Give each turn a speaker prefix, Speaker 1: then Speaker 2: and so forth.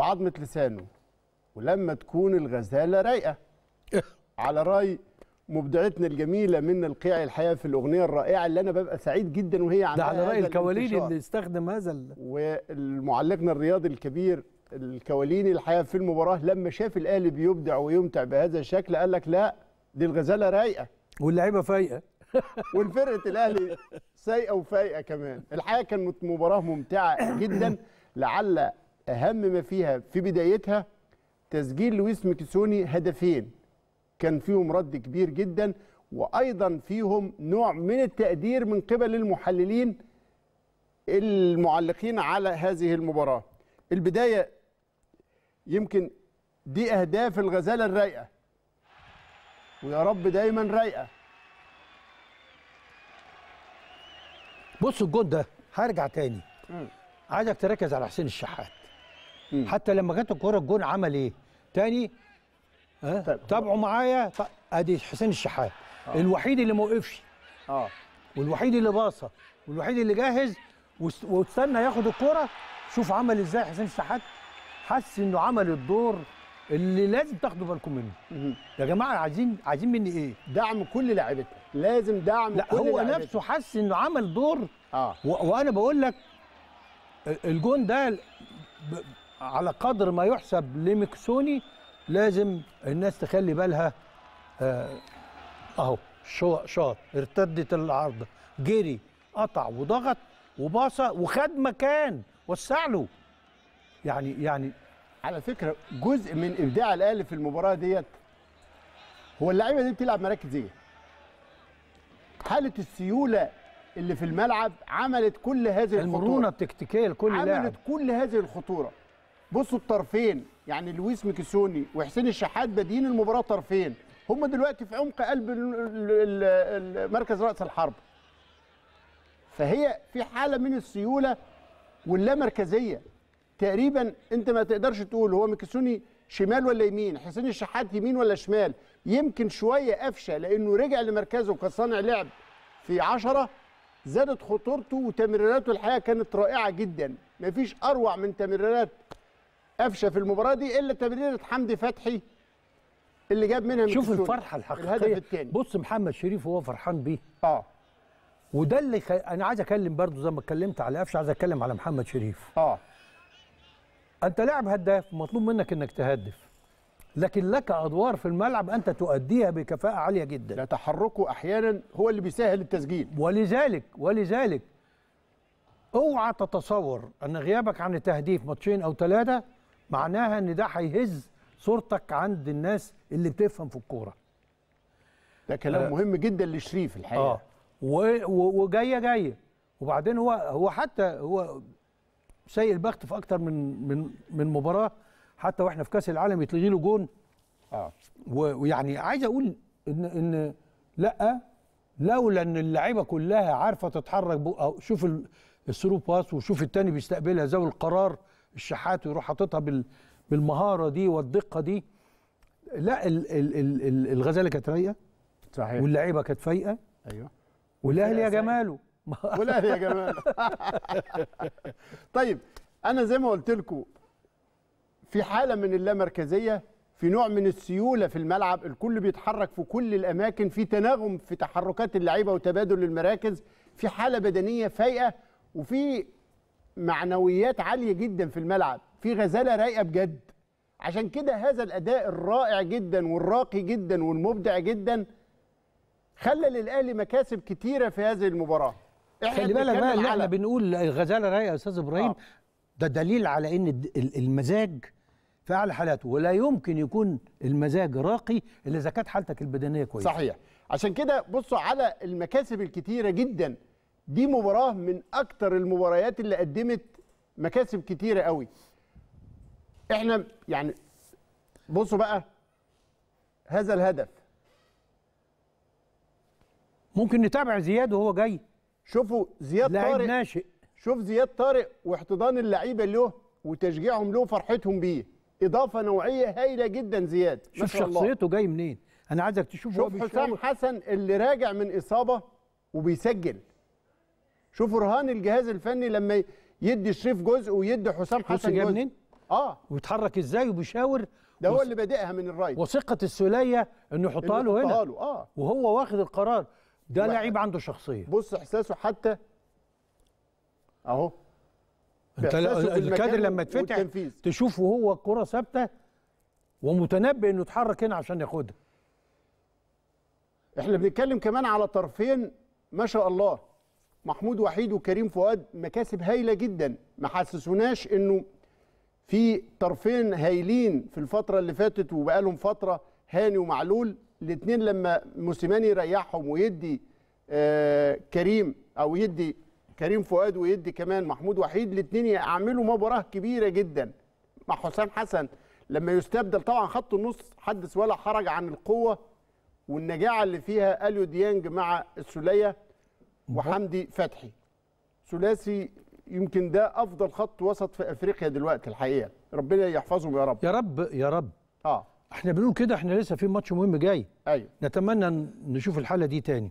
Speaker 1: بعظمه لسانه ولما تكون الغزاله رايقه على راي مبدعتنا الجميله من القيع الحياه في الاغنيه الرائعه اللي انا ببقى سعيد جدا وهي عندها ده على راي الكواليني اللي استخدم هذا ال... والمعلقنا الرياضي الكبير الكواليني الحقيقه في المباراه لما شاف الاهلي بيبدع ويمتع بهذا الشكل قال لك لا دي الغزاله رايقه واللعيبه فايقه والفرقه الاهلي سايقه وفايقه كمان الحقيقه كانت مباراه ممتعه جدا لعل أهم ما فيها في بدايتها تسجيل لويس ميكيسوني هدفين كان فيهم رد كبير جدا وأيضا فيهم نوع من التقدير من قبل المحللين المعلقين على هذه المباراة البداية يمكن دي أهداف الغزالة الرايقة ويا رب دايما رايقة بص الجون ده هرجع تاني
Speaker 2: عايزك تركز على حسين الشحات مم. حتى لما جت الكوره الجون عمل ايه تاني ها تابعوا معايا ادي حسين الشحات آه. الوحيد اللي ما وقفش اه والوحيد اللي باصه والوحيد اللي جاهز واستنى ياخد الكوره شوف عمل ازاي حسين الشحات حس انه عمل الدور اللي لازم تاخدوا بالكم منه يا جماعه عايزين عايزين مني ايه دعم كل لاعبتنا لازم دعم لا كل هو لعبتنا. نفسه حس انه عمل دور آه. وانا بقول لك الجون ده على قدر ما يحسب لمكسوني لازم الناس تخلي بالها آه، اهو شو شاط ارتدت العارضه جري قطع وضغط وباصة وخد
Speaker 1: مكان وسع له يعني يعني على فكره جزء من ابداع الاهلي في المباراه ديت هو اللعيبه دي بتلعب مراكز ايه؟ حاله السيوله اللي في الملعب عملت كل هذه المرونة الخطوره المرونه التكتيكيه لكل عملت كل هذه الخطوره بصوا الطرفين يعني لويس ميكيسوني وحسين الشحات بادئين المباراه طرفين هم دلوقتي في عمق قلب مركز راس الحرب فهي في حاله من السيوله واللامركزيه تقريبا انت ما تقدرش تقول هو ميكيسوني شمال ولا يمين حسين الشحات يمين ولا شمال يمكن شويه قفشه لانه رجع لمركزه كصانع لعب في عشرة زادت خطورته وتمريراته الحقيقه كانت رائعه جدا مفيش اروع من تمريرات قفشه في المباراه دي الا تمريره حمدي فتحي اللي جاب منها شوف من الفرحه الحقيقيه الهدف الثاني بص محمد شريف وهو
Speaker 2: فرحان بيه اه وده اللي خ... انا عايز اتكلم برضو زي ما اتكلمت على قفشه عايز اتكلم على محمد شريف اه انت لاعب هداف مطلوب منك انك تهدف لكن لك ادوار في الملعب انت تؤديها بكفاءه عاليه جدا لا تحركه احيانا هو اللي بيسهل التسجيل ولذلك ولذلك اوعى تتصور ان غيابك عن التهديف ماتشين او ثلاثه معناها ان ده هيهز صورتك عند الناس اللي بتفهم في الكوره ده كلام آه مهم جدا لشريف الحقيقه اه وجايه جايه وبعدين هو هو حتى هو سيء البخت في اكتر من من من مباراه حتى واحنا في كاس العالم يتلغي له جون اه ويعني عايز اقول ان ان لا لولا ان اللعيبه كلها عارفه تتحرك او شوف الثرو باس وشوف التاني بيستقبلها ذوي القرار الشحات ويروح حاططها بال بالمهاره دي والدقه دي لا ال ال ال الغزاله كانت رايقه صحيح واللعيبه كانت فايقه
Speaker 1: ايوه والاهلي يا جماله والاهلي يا جماله طيب انا زي ما قلت لكم في حاله من اللامركزيه في نوع من السيوله في الملعب الكل بيتحرك في كل الاماكن في تناغم في تحركات اللعيبه وتبادل المراكز في حاله بدنيه فايقه وفي معنويات عاليه جدا في الملعب في غزاله رايقه بجد عشان كده هذا الاداء الرائع جدا والراقي جدا والمبدع جدا خلى للاهلي مكاسب كتيره في هذه المباراه خلي بالك بقى اللي احنا بنقول
Speaker 2: غزاله رايقه يا استاذ ابراهيم آه. ده دليل على ان المزاج في اعلى حالاته ولا يمكن
Speaker 1: يكون المزاج راقي الا اذا كانت حالتك البدنيه كويسه صحيح عشان كده بصوا على المكاسب الكتيره جدا دي مباراه من اكتر المباريات اللي قدمت مكاسب كتيره قوي احنا يعني بصوا بقى هذا الهدف ممكن نتابع زياد وهو جاي شوفوا زياد طارق ناشئ شوف زياد طارق واحتضان اللعيبه له وتشجيعهم له فرحتهم بيه اضافه نوعيه هايله جدا زياد شوف شخصيته جاي منين انا عايزك تشوف شوف حسام حسن اللي راجع من اصابه وبيسجل شوفوا رهان الجهاز الفني لما يدي الشريف جزء ويدي حسام حسن جزء منين؟ اه ويتحرك ازاي وبيشاور ده هو وص...
Speaker 2: اللي بادئها من الرايت وثقه السوليه انه يحطها له هنا له. آه. وهو واخد القرار ده لعيب عنده شخصيه بص احساسه حتى اهو
Speaker 1: انت الكادر لما يتفتح
Speaker 2: تشوفه هو الكره ثابته
Speaker 1: ومتنبئ انه يتحرك هنا عشان ياخدها احنا بنتكلم كمان على طرفين ما شاء الله محمود وحيد وكريم فؤاد مكاسب هايله جدا ما حسسوناش انه في طرفين هايلين في الفتره اللي فاتت وبقالهم فتره هاني ومعلول الاثنين لما موسيماني يريحهم ويدي آه كريم او يدي كريم فؤاد ويدي كمان محمود وحيد الاثنين يعملوا مباراه كبيره جدا مع حسام حسن لما يستبدل طبعا خط النص حدث ولا حرج عن القوه والنجاعه اللي فيها اليو ديانج مع السليه وحمدي فتحي ثلاثي يمكن ده افضل خط وسط في افريقيا دلوقتي الحقيقه ربنا يحفظهم يا رب يا رب يا رب اه
Speaker 2: احنا بنقول كده احنا لسه في ماتش مهم جاي ايوه نتمنى نشوف الحاله دي تاني